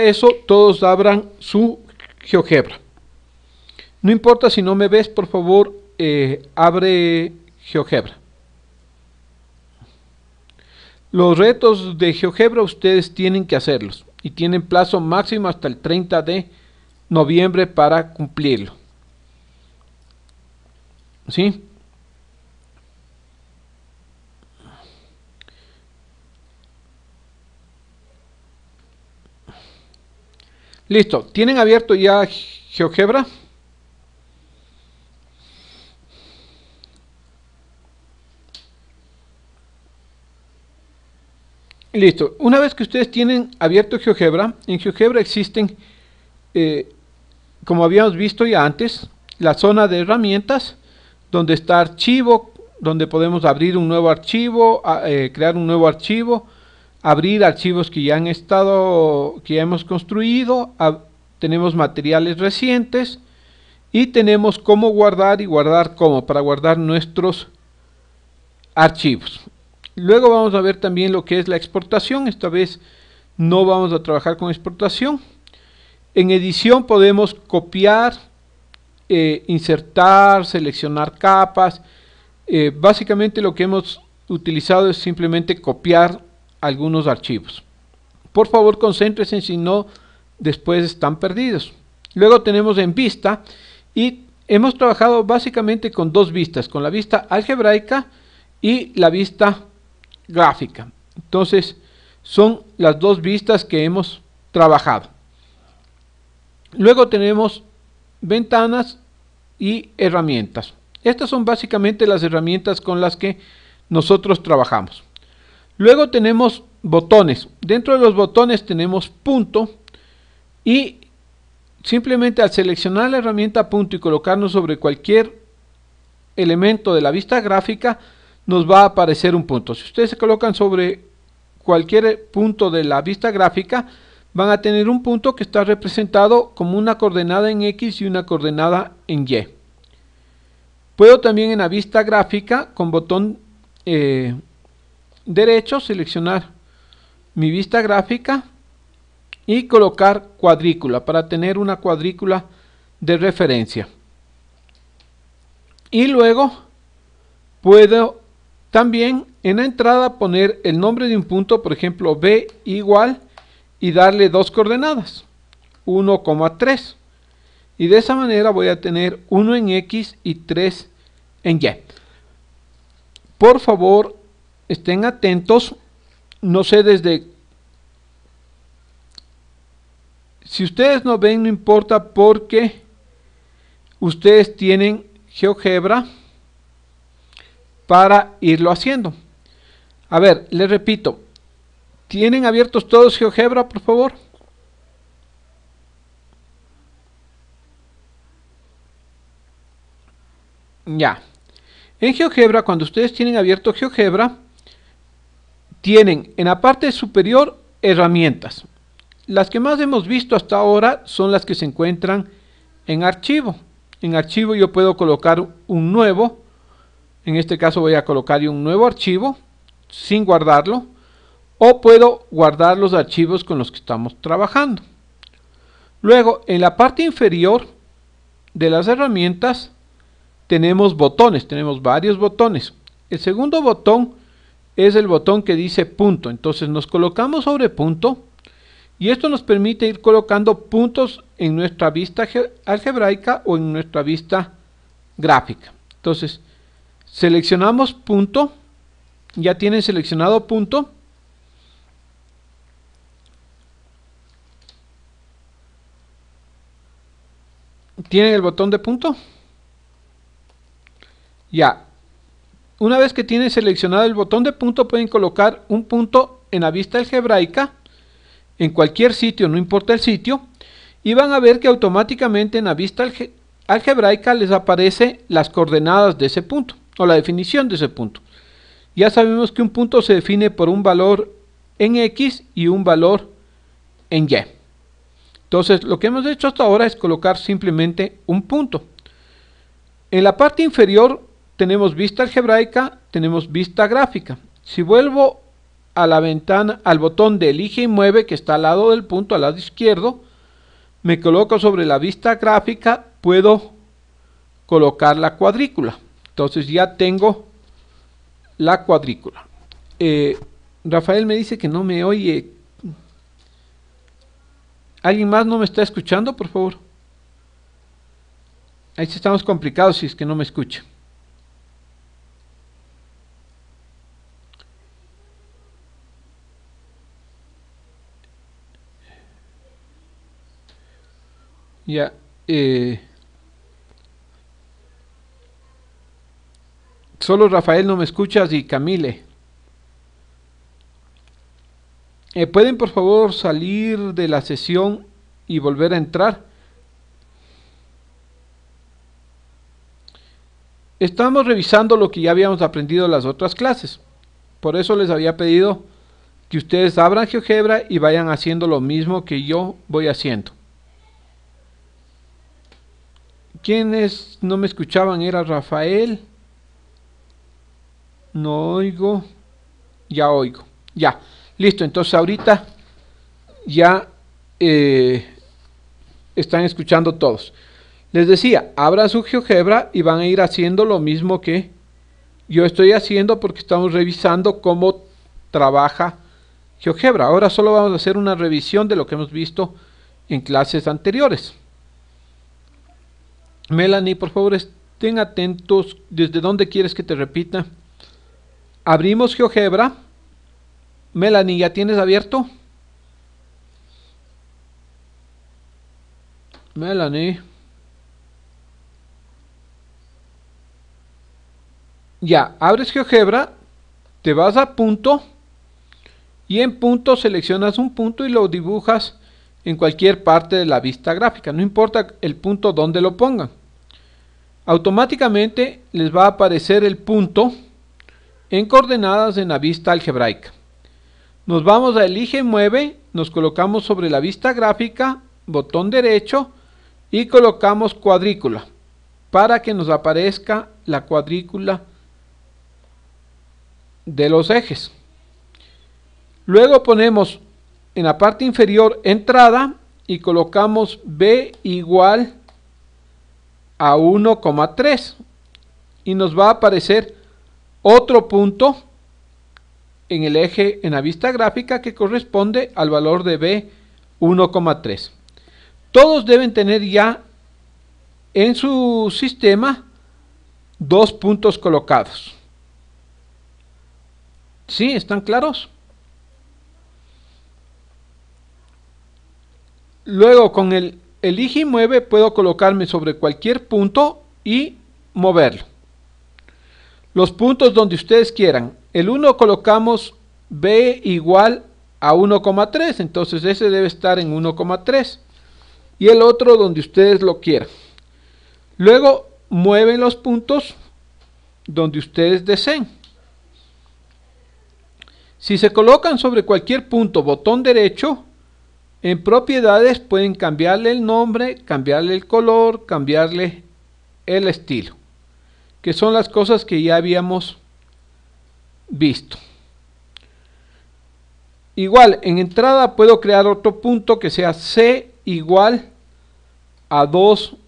eso, todos abran su GeoGebra. No importa si no me ves, por favor, eh, abre GeoGebra. Los retos de GeoGebra ustedes tienen que hacerlos y tienen plazo máximo hasta el 30 de noviembre para cumplirlo. ¿Sí? Listo. ¿Tienen abierto ya GeoGebra? Listo. Una vez que ustedes tienen abierto GeoGebra, en GeoGebra existen, eh, como habíamos visto ya antes, la zona de herramientas, donde está archivo, donde podemos abrir un nuevo archivo, eh, crear un nuevo archivo, abrir archivos que ya han estado, que hemos construido, tenemos materiales recientes y tenemos cómo guardar y guardar cómo para guardar nuestros archivos. Luego vamos a ver también lo que es la exportación, esta vez no vamos a trabajar con exportación. En edición podemos copiar, eh, insertar, seleccionar capas. Eh, básicamente lo que hemos utilizado es simplemente copiar algunos archivos. Por favor, concéntrense si no después están perdidos. Luego tenemos en vista y hemos trabajado básicamente con dos vistas, con la vista algebraica y la vista gráfica. Entonces, son las dos vistas que hemos trabajado. Luego tenemos ventanas y herramientas. Estas son básicamente las herramientas con las que nosotros trabajamos. Luego tenemos botones. Dentro de los botones tenemos punto y simplemente al seleccionar la herramienta punto y colocarnos sobre cualquier elemento de la vista gráfica nos va a aparecer un punto. Si ustedes se colocan sobre cualquier punto de la vista gráfica van a tener un punto que está representado como una coordenada en X y una coordenada en Y. Puedo también en la vista gráfica con botón eh, derecho, seleccionar mi vista gráfica y colocar cuadrícula para tener una cuadrícula de referencia. Y luego puedo también en la entrada poner el nombre de un punto, por ejemplo B igual y darle dos coordenadas, 1,3. Y de esa manera voy a tener 1 en X y 3 en Y. Por favor, estén atentos, no sé desde... Si ustedes no ven, no importa porque ustedes tienen GeoGebra para irlo haciendo. A ver, les repito, ¿tienen abiertos todos GeoGebra, por favor? Ya. En GeoGebra, cuando ustedes tienen abierto GeoGebra, tienen en la parte superior herramientas. Las que más hemos visto hasta ahora son las que se encuentran en archivo. En archivo yo puedo colocar un nuevo, en este caso voy a colocar un nuevo archivo sin guardarlo, o puedo guardar los archivos con los que estamos trabajando. Luego, en la parte inferior de las herramientas tenemos botones, tenemos varios botones. El segundo botón es el botón que dice punto. Entonces nos colocamos sobre punto y esto nos permite ir colocando puntos en nuestra vista algebraica o en nuestra vista gráfica. Entonces seleccionamos punto, ya tienen seleccionado punto. ¿Tienen el botón de punto? Ya, una vez que tienen seleccionado el botón de punto, pueden colocar un punto en la vista algebraica, en cualquier sitio, no importa el sitio, y van a ver que automáticamente en la vista algebraica les aparece las coordenadas de ese punto, o la definición de ese punto. Ya sabemos que un punto se define por un valor en X y un valor en Y. Entonces, lo que hemos hecho hasta ahora es colocar simplemente un punto. En la parte inferior tenemos vista algebraica, tenemos vista gráfica. Si vuelvo a la ventana, al botón de elige y mueve que está al lado del punto, al lado izquierdo, me coloco sobre la vista gráfica, puedo colocar la cuadrícula. Entonces ya tengo la cuadrícula. Eh, Rafael me dice que no me oye. ¿Alguien más no me está escuchando, por favor? Ahí estamos complicados si es que no me escucha. Ya, eh, solo Rafael no me escuchas y Camile. Eh, ¿Pueden por favor salir de la sesión y volver a entrar? Estamos revisando lo que ya habíamos aprendido en las otras clases. Por eso les había pedido que ustedes abran GeoGebra y vayan haciendo lo mismo que yo voy haciendo. ¿Quiénes no me escuchaban? Era Rafael. No oigo. Ya oigo. Ya. Listo. Entonces ahorita ya eh, están escuchando todos. Les decía, abra su GeoGebra y van a ir haciendo lo mismo que yo estoy haciendo porque estamos revisando cómo trabaja GeoGebra. Ahora solo vamos a hacer una revisión de lo que hemos visto en clases anteriores. Melanie, por favor, estén atentos. ¿Desde dónde quieres que te repita? Abrimos GeoGebra. Melanie, ¿ya tienes abierto? Melanie. Ya, abres GeoGebra, te vas a punto y en punto seleccionas un punto y lo dibujas en cualquier parte de la vista gráfica, no importa el punto donde lo pongan. Automáticamente les va a aparecer el punto en coordenadas en la vista algebraica. Nos vamos a elige mueve, nos colocamos sobre la vista gráfica, botón derecho y colocamos cuadrícula para que nos aparezca la cuadrícula de los ejes. Luego ponemos en la parte inferior entrada y colocamos B igual a 1,3 y nos va a aparecer otro punto en el eje en la vista gráfica que corresponde al valor de B 1,3 todos deben tener ya en su sistema dos puntos colocados ¿sí? ¿están claros? Luego con el elige y mueve puedo colocarme sobre cualquier punto y moverlo. Los puntos donde ustedes quieran. El 1 colocamos B igual a 1,3. Entonces ese debe estar en 1,3. Y el otro donde ustedes lo quieran. Luego mueven los puntos donde ustedes deseen. Si se colocan sobre cualquier punto botón derecho, en propiedades pueden cambiarle el nombre, cambiarle el color, cambiarle el estilo, que son las cosas que ya habíamos visto. Igual, en entrada puedo crear otro punto que sea C igual a 2A.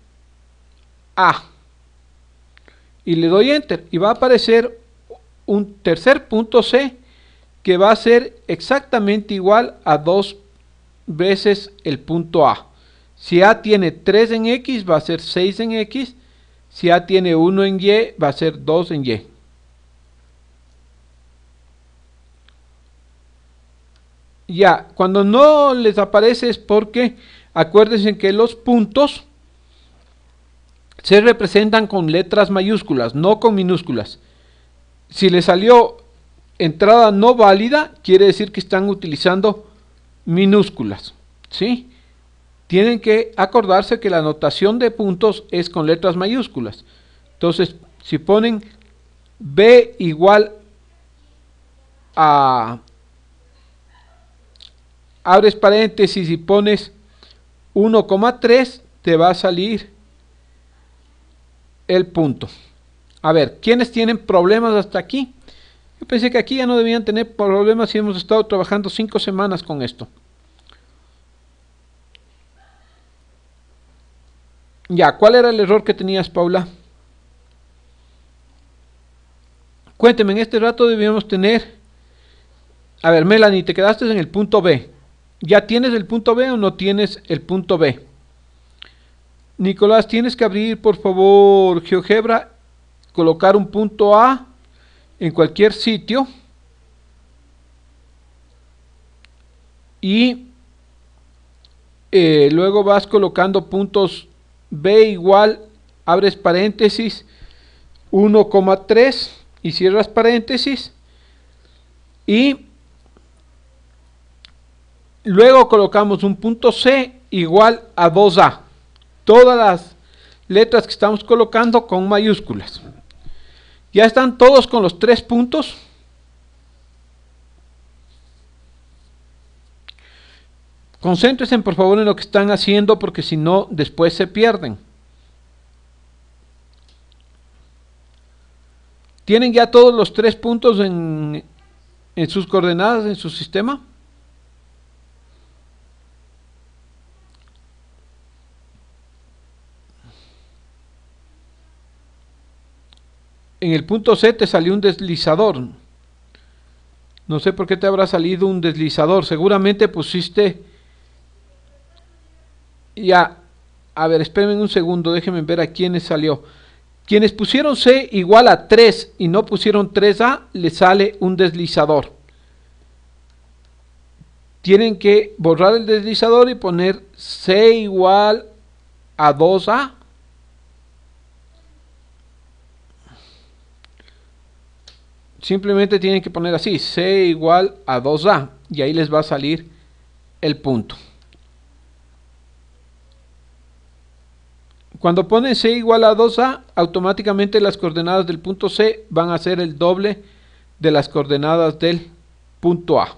Y le doy Enter y va a aparecer un tercer punto C que va a ser exactamente igual a 2 veces el punto A. Si A tiene 3 en X, va a ser 6 en X. Si A tiene 1 en Y, va a ser 2 en Y. Ya, cuando no les aparece es porque acuérdense que los puntos se representan con letras mayúsculas, no con minúsculas. Si les salió entrada no válida, quiere decir que están utilizando minúsculas, ¿sí? Tienen que acordarse que la notación de puntos es con letras mayúsculas. Entonces, si ponen B igual a... Abres paréntesis y pones 1,3, te va a salir el punto. A ver, ¿quiénes tienen problemas hasta aquí? Yo pensé que aquí ya no debían tener problemas si hemos estado trabajando cinco semanas con esto. Ya, ¿cuál era el error que tenías, Paula? Cuénteme, en este rato debíamos tener... A ver, Melanie, te quedaste en el punto B. ¿Ya tienes el punto B o no tienes el punto B? Nicolás, tienes que abrir, por favor, GeoGebra, colocar un punto A en cualquier sitio y eh, luego vas colocando puntos B igual, abres paréntesis 1,3 y cierras paréntesis y luego colocamos un punto C igual a 2A. Todas las letras que estamos colocando con mayúsculas. ¿Ya están todos con los tres puntos? Concéntrense por favor en lo que están haciendo porque si no después se pierden. ¿Tienen ya todos los tres puntos en, en sus coordenadas, en su sistema? en el punto C te salió un deslizador. No sé por qué te habrá salido un deslizador. Seguramente pusiste... Ya, a ver, espérenme un segundo, déjenme ver a quiénes salió. Quienes pusieron C igual a 3 y no pusieron 3A, les sale un deslizador. Tienen que borrar el deslizador y poner C igual a 2A Simplemente tienen que poner así, C igual a 2A, y ahí les va a salir el punto. Cuando ponen C igual a 2A, automáticamente las coordenadas del punto C van a ser el doble de las coordenadas del punto A.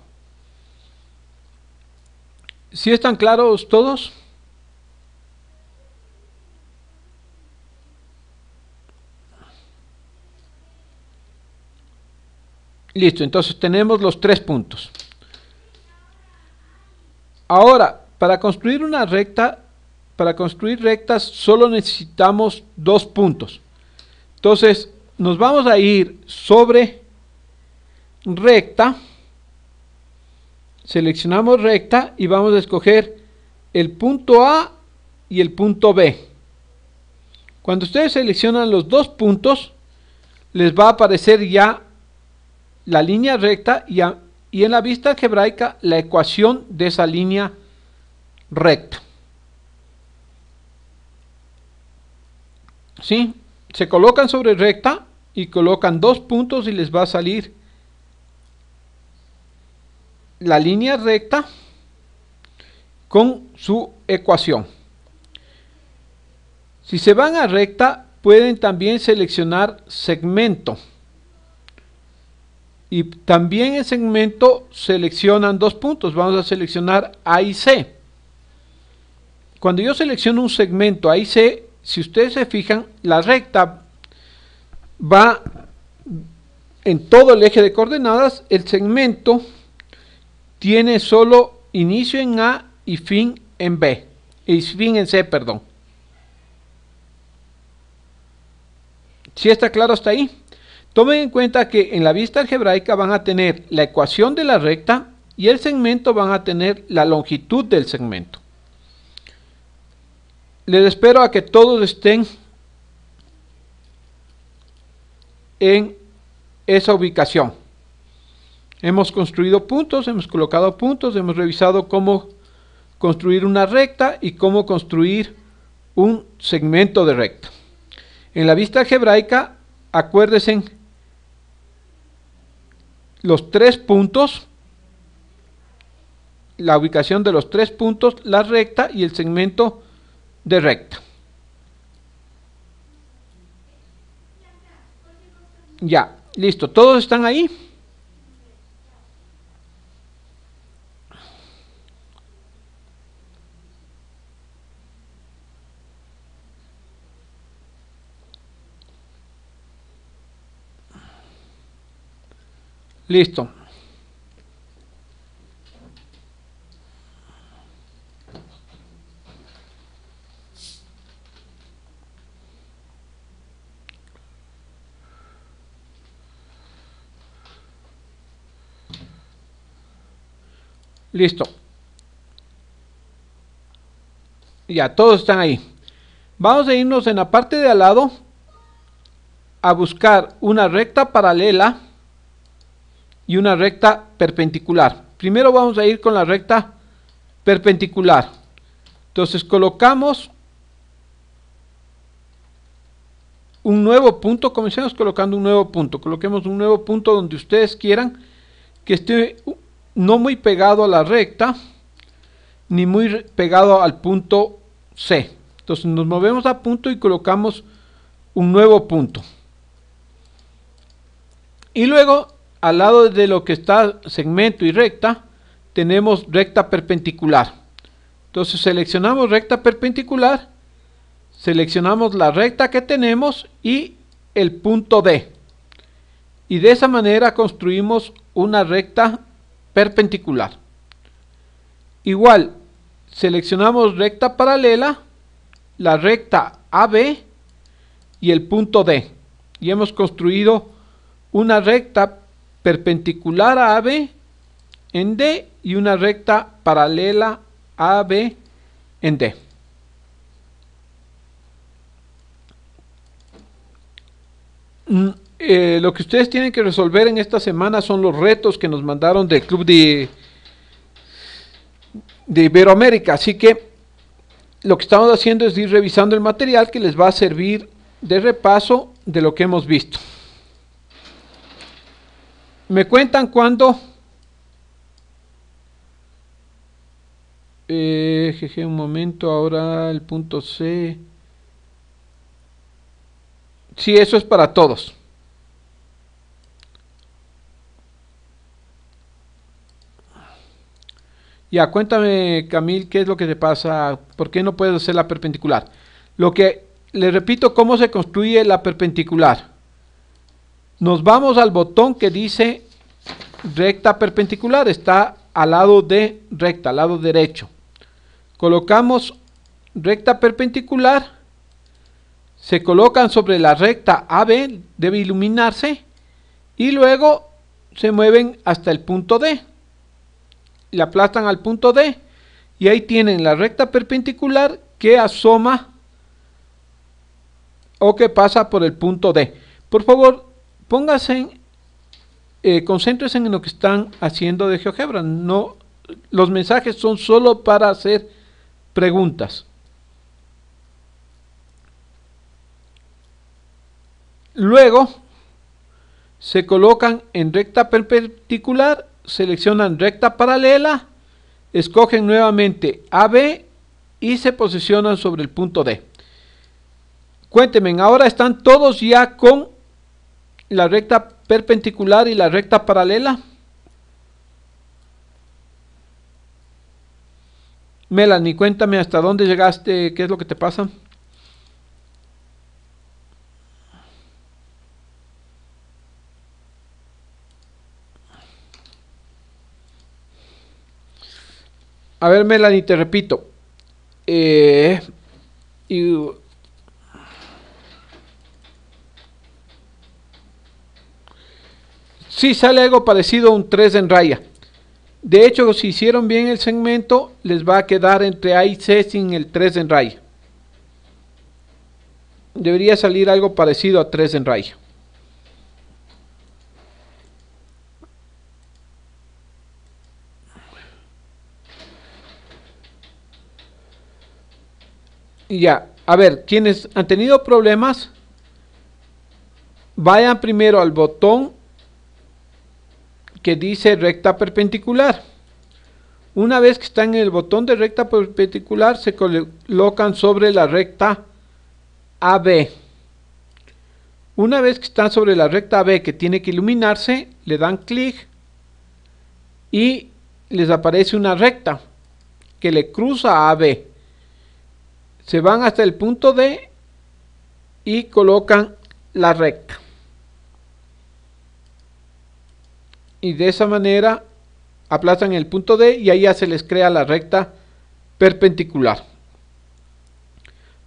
¿Si están claros todos? Listo, entonces tenemos los tres puntos. Ahora, para construir una recta, para construir rectas solo necesitamos dos puntos. Entonces, nos vamos a ir sobre recta, seleccionamos recta y vamos a escoger el punto A y el punto B. Cuando ustedes seleccionan los dos puntos, les va a aparecer ya la línea recta y, en la vista algebraica la ecuación de esa línea recta. ¿Sí? Se colocan sobre recta y colocan dos puntos y les va a salir la línea recta con su ecuación. Si se van a recta, pueden también seleccionar segmento. Y también el segmento seleccionan dos puntos. Vamos a seleccionar A y C. Cuando yo selecciono un segmento A y C, si ustedes se fijan, la recta va en todo el eje de coordenadas. El segmento tiene solo inicio en A y fin en B. Y fin en C, perdón. ¿Sí está claro hasta ahí? Tomen en cuenta que en la vista algebraica van a tener la ecuación de la recta y el segmento van a tener la longitud del segmento. Les espero a que todos estén en esa ubicación. Hemos construido puntos, hemos colocado puntos, hemos revisado cómo construir una recta y cómo construir un segmento de recta. En la vista algebraica, acuérdense los tres puntos, la ubicación de los tres puntos, la recta y el segmento de recta. Ya, listo, todos están ahí. Listo. Listo. Ya, todos están ahí. Vamos a irnos en la parte de al lado a buscar una recta paralela y una recta perpendicular. Primero vamos a ir con la recta perpendicular. Entonces colocamos un nuevo punto, comencemos colocando un nuevo punto, coloquemos un nuevo punto donde ustedes quieran que esté no muy pegado a la recta, ni muy pegado al punto C. Entonces nos movemos a punto y colocamos un nuevo punto. Y luego al lado de lo que está segmento y recta, tenemos recta perpendicular. Entonces seleccionamos recta perpendicular, seleccionamos la recta que tenemos y el punto D. Y de esa manera construimos una recta perpendicular. Igual, seleccionamos recta paralela, la recta AB y el punto D. Y hemos construido una recta perpendicular a AB en D y una recta paralela a AB en D. Mm, eh, lo que ustedes tienen que resolver en esta semana son los retos que nos mandaron del Club de, de Iberoamérica. Así que lo que estamos haciendo es ir revisando el material que les va a servir de repaso de lo que hemos visto. Me cuentan cuándo...? Eh, jeje, un momento, ahora el punto C. Sí, eso es para todos. Ya, cuéntame, Camil, qué es lo que te pasa, por qué no puedes hacer la perpendicular. Lo que, le repito, cómo se construye la perpendicular. Nos vamos al botón que dice recta perpendicular, está al lado de recta, al lado derecho. Colocamos recta perpendicular, se colocan sobre la recta AB, debe iluminarse, y luego se mueven hasta el punto D. Le aplastan al punto D y ahí tienen la recta perpendicular que asoma o que pasa por el punto D. Por favor, Pónganse, eh, en lo que están haciendo de GeoGebra. No, los mensajes son solo para hacer preguntas. Luego se colocan en recta perpendicular, seleccionan recta paralela, escogen nuevamente AB y se posicionan sobre el punto D. Cuéntenme, ahora están todos ya con la recta perpendicular y la recta paralela Melanie, cuéntame hasta dónde llegaste, qué es lo que te pasa. A ver, Melanie, te repito. Eh, y sí sale algo parecido a un 3 en raya. De hecho, si hicieron bien el segmento, les va a quedar entre A y C sin el 3 en raya. Debería salir algo parecido a 3 en raya. y Ya, a ver, quienes han tenido problemas, vayan primero al botón que dice recta perpendicular. Una vez que están en el botón de recta perpendicular, se colocan sobre la recta AB. Una vez que están sobre la recta AB que tiene que iluminarse, le dan clic y les aparece una recta que le cruza a AB. Se van hasta el punto D y colocan la recta. y de esa manera aplazan el punto D y ahí ya se les crea la recta perpendicular.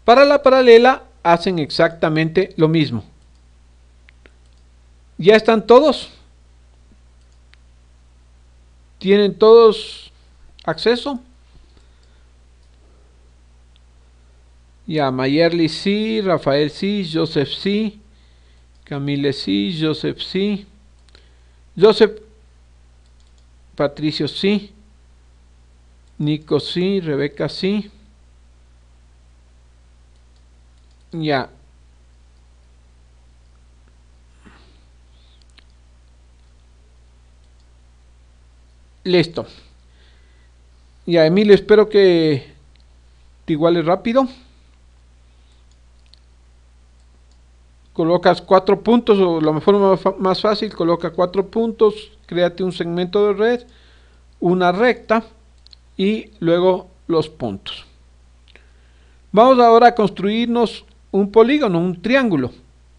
Para la paralela hacen exactamente lo mismo. Ya están todos. Tienen todos acceso. Ya, Mayerly sí, Rafael sí, Joseph sí, Camille sí, Joseph sí. Joseph Patricio sí. Nico sí. Rebeca sí. Ya. Listo. Ya, Emilio, espero que te iguales rápido. colocas cuatro puntos, o la forma más fácil, coloca cuatro puntos, créate un segmento de red, una recta y luego los puntos. Vamos ahora a construirnos un polígono, un triángulo.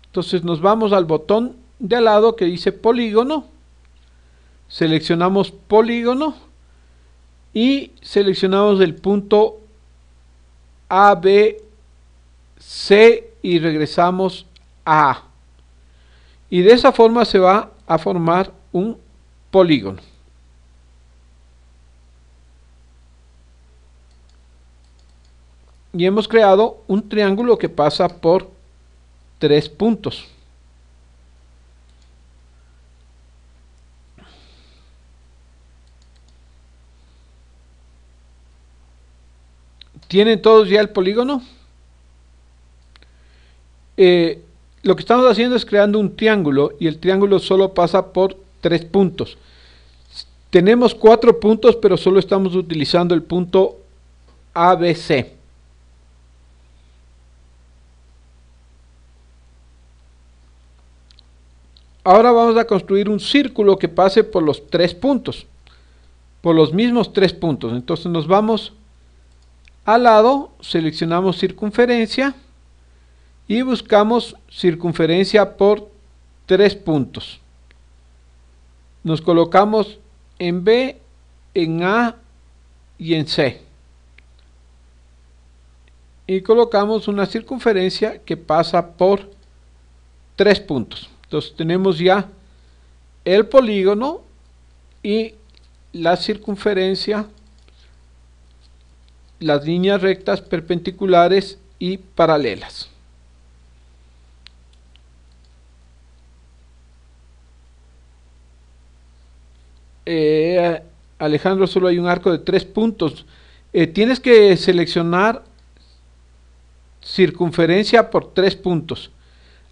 Entonces nos vamos al botón de al lado que dice polígono, seleccionamos polígono y seleccionamos el punto A, B, C y regresamos y de esa forma se va a formar un polígono. Y hemos creado un triángulo que pasa por tres puntos. ¿Tienen todos ya el polígono? Eh, lo que estamos haciendo es creando un triángulo y el triángulo solo pasa por tres puntos. Tenemos cuatro puntos, pero solo estamos utilizando el punto ABC. Ahora vamos a construir un círculo que pase por los tres puntos. Por los mismos tres puntos. Entonces nos vamos al lado, seleccionamos circunferencia y buscamos circunferencia por tres puntos. Nos colocamos en B, en A y en C. Y colocamos una circunferencia que pasa por tres puntos. Entonces tenemos ya el polígono y la circunferencia, las líneas rectas perpendiculares y paralelas. Eh, Alejandro, solo hay un arco de tres puntos. Eh, tienes que seleccionar circunferencia por tres puntos.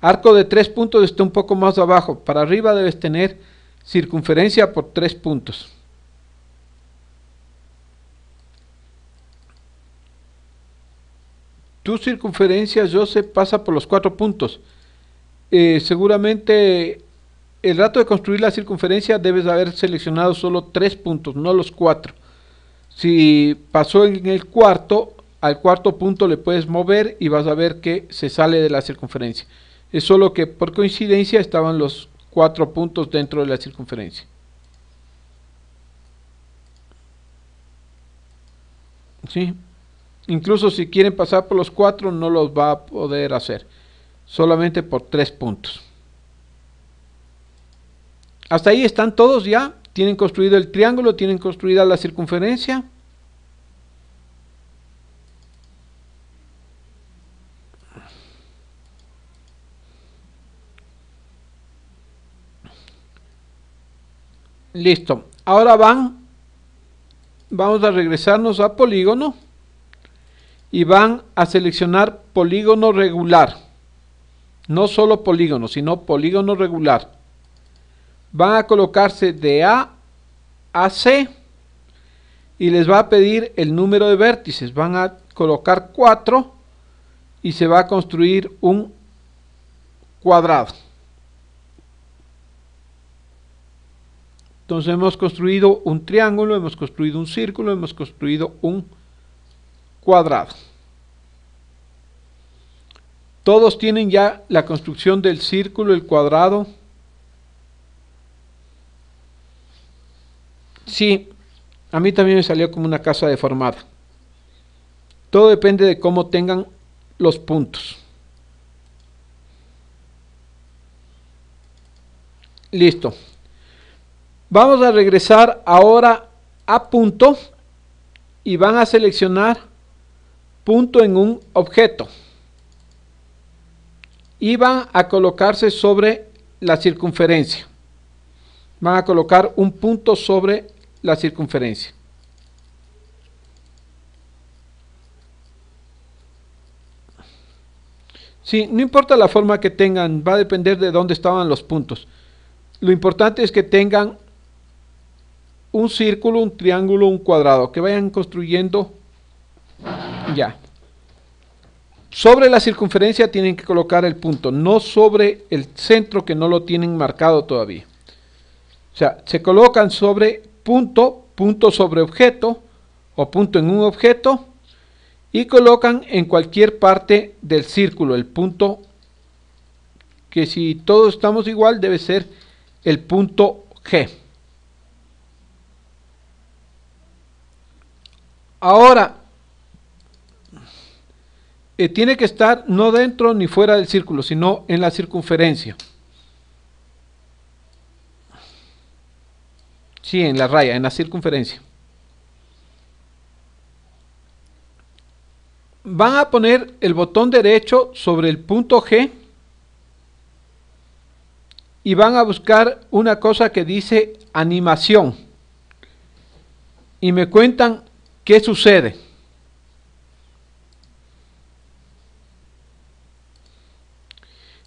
Arco de tres puntos está un poco más abajo. Para arriba debes tener circunferencia por tres puntos. Tu circunferencia, Joseph, pasa por los cuatro puntos. Eh, seguramente el rato de construir la circunferencia debes haber seleccionado solo tres puntos, no los cuatro. Si pasó en el cuarto, al cuarto punto le puedes mover y vas a ver que se sale de la circunferencia. Es solo que por coincidencia estaban los cuatro puntos dentro de la circunferencia. ¿Sí? Incluso si quieren pasar por los cuatro no los va a poder hacer, solamente por tres puntos. Hasta ahí están todos ya. Tienen construido el triángulo, tienen construida la circunferencia. Listo. Ahora van, vamos a regresarnos a polígono y van a seleccionar polígono regular. No solo polígono, sino polígono regular van a colocarse de A a C y les va a pedir el número de vértices. Van a colocar 4 y se va a construir un cuadrado. Entonces hemos construido un triángulo, hemos construido un círculo, hemos construido un cuadrado. Todos tienen ya la construcción del círculo, el cuadrado Sí, a mí también me salió como una casa deformada. Todo depende de cómo tengan los puntos. Listo. Vamos a regresar ahora a punto y van a seleccionar punto en un objeto. Y van a colocarse sobre la circunferencia. Van a colocar un punto sobre la circunferencia. Sí, no importa la forma que tengan, va a depender de dónde estaban los puntos. Lo importante es que tengan un círculo, un triángulo, un cuadrado, que vayan construyendo ya. Sobre la circunferencia tienen que colocar el punto, no sobre el centro que no lo tienen marcado todavía. O sea, se colocan sobre punto, punto sobre objeto o punto en un objeto y colocan en cualquier parte del círculo el punto que si todos estamos igual debe ser el punto G. Ahora, eh, tiene que estar no dentro ni fuera del círculo, sino en la circunferencia. Sí, en la raya, en la circunferencia. Van a poner el botón derecho sobre el punto G y van a buscar una cosa que dice animación y me cuentan qué sucede.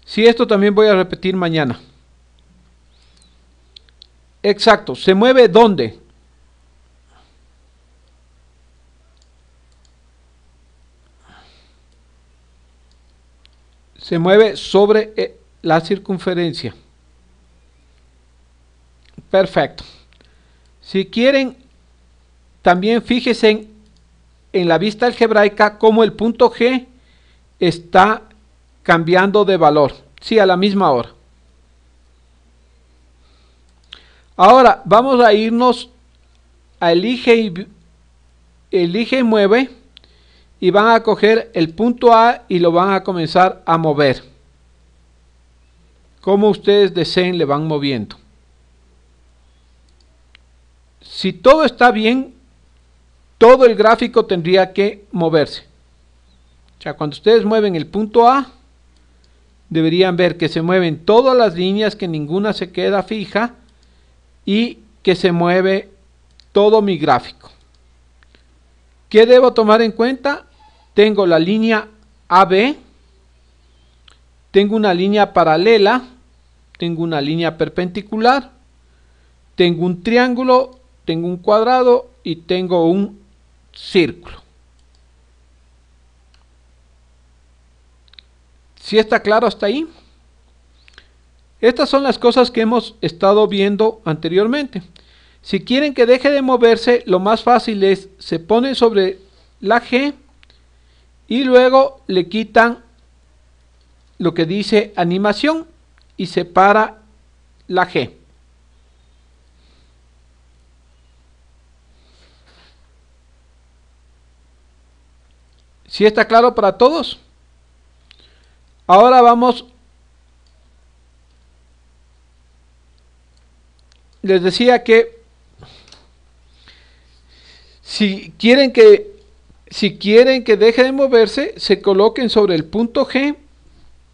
Si esto también voy a repetir mañana. Exacto. ¿Se mueve dónde? Se mueve sobre eh, la circunferencia. Perfecto. Si quieren, también fíjense en, la vista algebraica cómo el punto G está cambiando de valor. Sí, a la misma hora. Ahora vamos a irnos a elige y, elige y mueve y van a coger el punto A y lo van a comenzar a mover. Como ustedes deseen le van moviendo. Si todo está bien, todo el gráfico tendría que moverse. O sea, cuando ustedes mueven el punto A, deberían ver que se mueven todas las líneas, que ninguna se queda fija y que se mueve todo mi gráfico. ¿Qué debo tomar en cuenta? Tengo la línea AB, tengo una línea paralela, tengo una línea perpendicular, tengo un triángulo, tengo un cuadrado y tengo un círculo. ¿Si está claro hasta ahí? Estas son las cosas que hemos estado viendo anteriormente. Si quieren que deje de moverse, lo más fácil es, se pone sobre la G y luego le quitan lo que dice animación y separa la G. si está claro para todos? Ahora vamos les decía que si quieren que si quieren que deje de moverse, se coloquen sobre el punto G,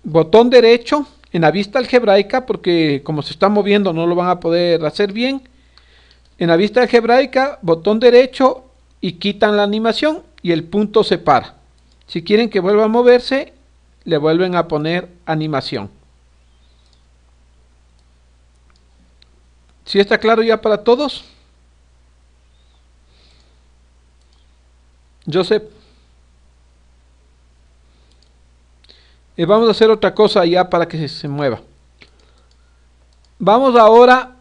botón derecho en la vista algebraica porque como se está moviendo no lo van a poder hacer bien. En la vista algebraica, botón derecho y quitan la animación y el punto se para. Si quieren que vuelva a moverse, le vuelven a poner animación. ¿Si está claro ya para todos? Joseph. Eh, y vamos a hacer otra cosa ya para que se, mueva. Vamos ahora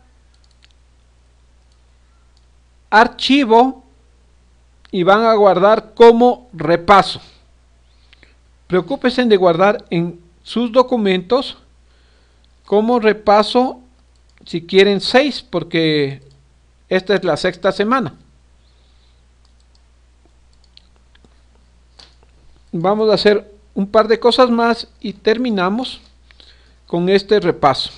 archivo y van a guardar como repaso. Preocúpense de guardar en sus documentos como repaso si quieren seis, porque esta es la sexta semana. Vamos a hacer un par de cosas más y terminamos con este repaso.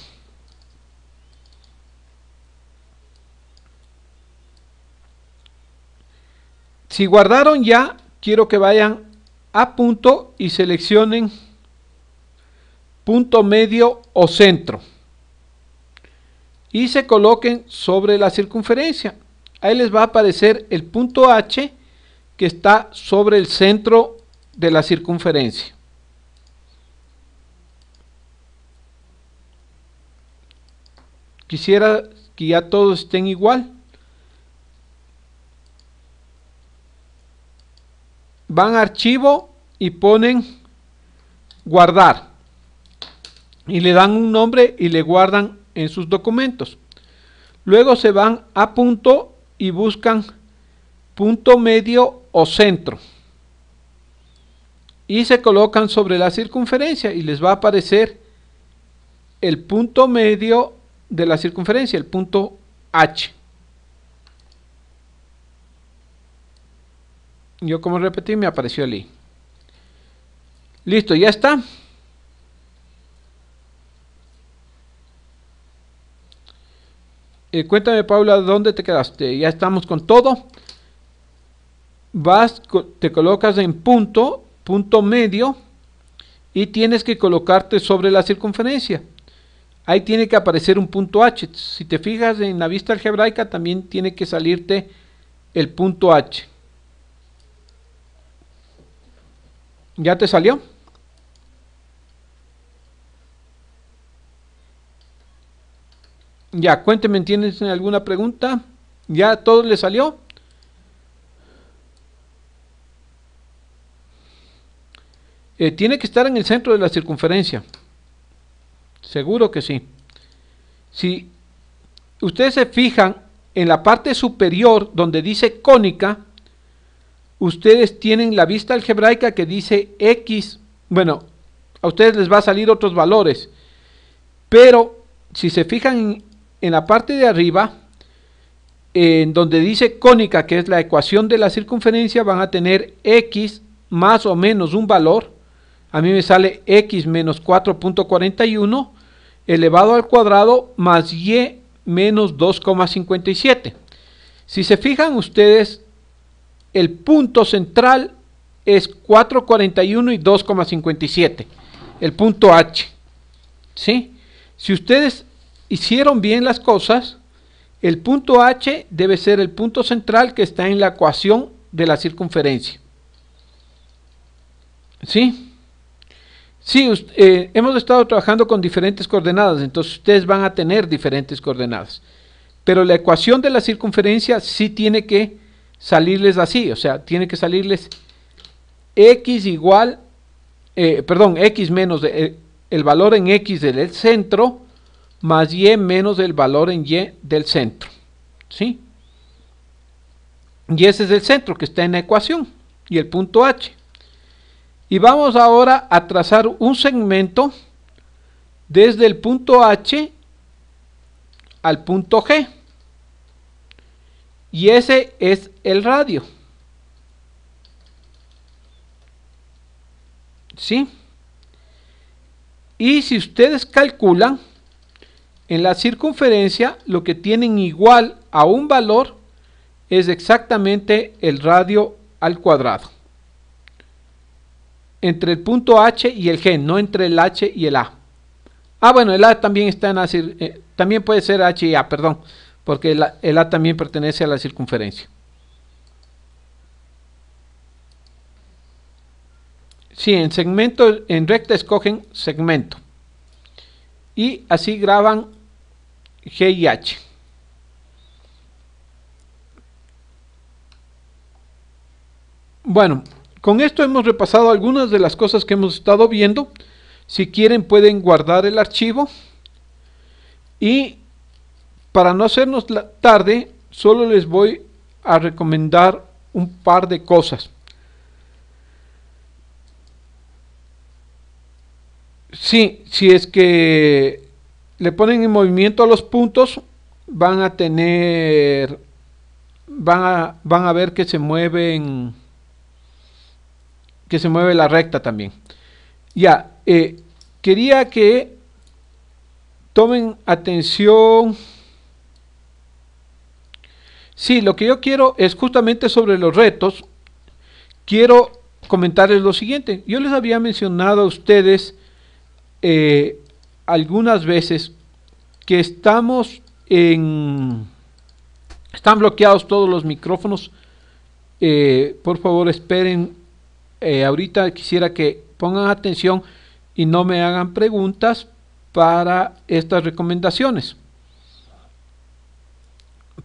Si guardaron ya, quiero que vayan a punto y seleccionen punto medio o centro y se coloquen sobre la circunferencia. Ahí les va a aparecer el punto H que está sobre el centro de la circunferencia. Quisiera que ya todos estén igual. Van a archivo y ponen guardar. Y le dan un nombre y le guardan en sus documentos. Luego se van a punto y buscan punto medio o centro. Y se colocan sobre la circunferencia y les va a aparecer el punto medio de la circunferencia, el punto H. Yo como repetí me apareció el Listo, ya está. Eh, cuéntame, Paula, ¿dónde te quedaste? Ya estamos con todo. Vas, te colocas en punto, punto medio, y tienes que colocarte sobre la circunferencia. Ahí tiene que aparecer un punto H. Si te fijas en la vista algebraica, también tiene que salirte el punto H. ¿Ya te salió? Ya, cuénteme, ¿tienes alguna pregunta? ¿Ya todo le salió? Eh, tiene que estar en el centro de la circunferencia. Seguro que sí. Si ustedes se fijan en la parte superior donde dice cónica, ustedes tienen la vista algebraica que dice X. Bueno, a ustedes les va a salir otros valores. Pero si se fijan en la parte de arriba, en donde dice cónica, que es la ecuación de la circunferencia, van a tener x más o menos un valor. A mí me sale x menos 4.41 elevado al cuadrado más y menos 2,57. Si se fijan ustedes, el punto central es 4,41 y 2,57, el punto H. Si ustedes hicieron bien las cosas, el punto H debe ser el punto central que está en la ecuación de la circunferencia. ¿Sí? Sí, eh, hemos estado trabajando con diferentes coordenadas, entonces ustedes van a tener diferentes coordenadas. Pero la ecuación de la circunferencia sí tiene que salirles así, o sea, tiene que salirles x igual, eh, perdón, x menos eh, el valor en x del centro más y menos el valor en y del centro. ¿sí? Y ese es el centro que está en la ecuación y el punto h. Y vamos ahora a trazar un segmento desde el punto h al punto g. Y ese es el radio. ¿Sí? Y si ustedes calculan, en la circunferencia lo que tienen igual a un valor es exactamente el radio al cuadrado. Entre el punto H y el G, no entre el H y el A. Ah, bueno, el A también está en la eh, también puede ser H y A, perdón, porque el A, también pertenece a la circunferencia. Si sí, en segmento, en recta escogen segmento. Y así graban GIH. Bueno, con esto hemos repasado algunas de las cosas que hemos estado viendo. Si quieren pueden guardar el archivo. Y para no hacernos tarde, solo les voy a recomendar un par de cosas. Sí, si es que le ponen en movimiento a los puntos, van a tener, van a, van a ver que se mueven, que se mueve la recta también. Ya, eh, quería que tomen atención. Sí, lo que yo quiero es justamente sobre los retos. Quiero comentarles lo siguiente. Yo les había mencionado a ustedes eh, algunas veces que estamos en... Están bloqueados todos los micrófonos. Eh, por favor, esperen. Eh, ahorita quisiera que pongan atención y no me hagan preguntas para estas recomendaciones.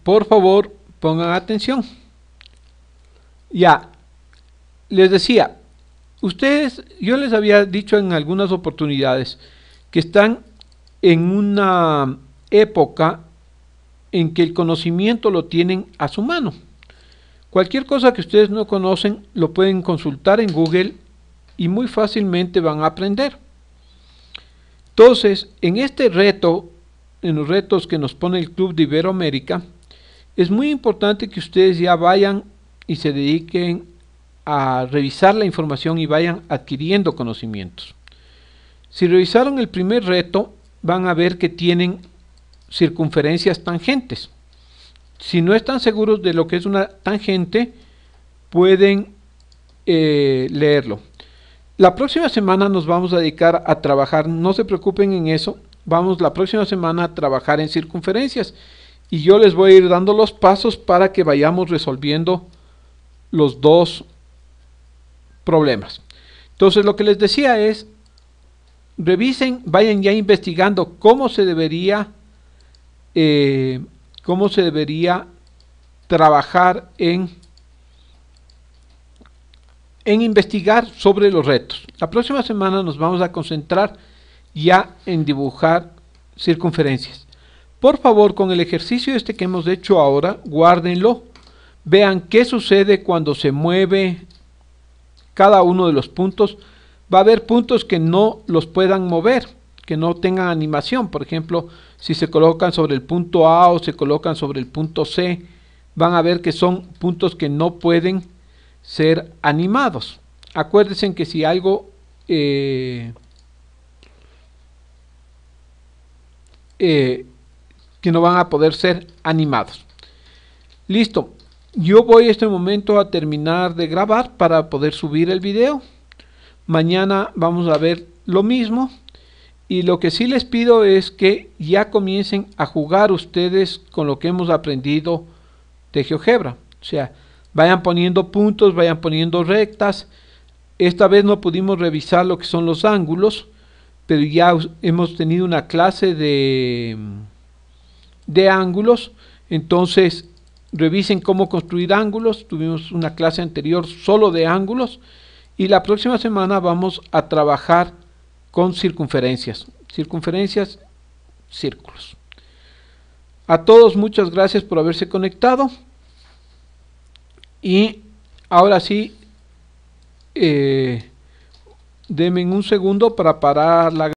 Por favor, pongan atención. Ya, les decía, ustedes, yo les había dicho en algunas oportunidades, que están en una época en que el conocimiento lo tienen a su mano. Cualquier cosa que ustedes no conocen lo pueden consultar en Google y muy fácilmente van a aprender. Entonces, en este reto, en los retos que nos pone el Club de Iberoamérica, es muy importante que ustedes ya vayan y se dediquen a revisar la información y vayan adquiriendo conocimientos. Si revisaron el primer reto, van a ver que tienen circunferencias tangentes. Si no están seguros de lo que es una tangente, pueden eh, leerlo. La próxima semana nos vamos a dedicar a trabajar, no se preocupen en eso, vamos la próxima semana a trabajar en circunferencias y yo les voy a ir dando los pasos para que vayamos resolviendo los dos problemas. Entonces lo que les decía es, revisen, vayan ya investigando cómo se debería, eh, cómo se debería trabajar en, en investigar sobre los retos. La próxima semana nos vamos a concentrar ya en dibujar circunferencias. Por favor, con el ejercicio este que hemos hecho ahora, guárdenlo. Vean qué sucede cuando se mueve cada uno de los puntos va a haber puntos que no los puedan mover, que no tengan animación. Por ejemplo, si se colocan sobre el punto A o se colocan sobre el punto C, van a ver que son puntos que no pueden ser animados. Acuérdense que si algo... Eh, eh, que no van a poder ser animados. Listo. Yo voy este momento a terminar de grabar para poder subir el video. Mañana vamos a ver lo mismo. Y lo que sí les pido es que ya comiencen a jugar ustedes con lo que hemos aprendido de GeoGebra. O sea, vayan poniendo puntos, vayan poniendo rectas. Esta vez no pudimos revisar lo que son los ángulos, pero ya hemos tenido una clase de, de ángulos. Entonces, revisen cómo construir ángulos. Tuvimos una clase anterior solo de ángulos. Y la próxima semana vamos a trabajar con circunferencias. Circunferencias, círculos. A todos muchas gracias por haberse conectado. Y ahora sí, eh, denme un segundo para parar la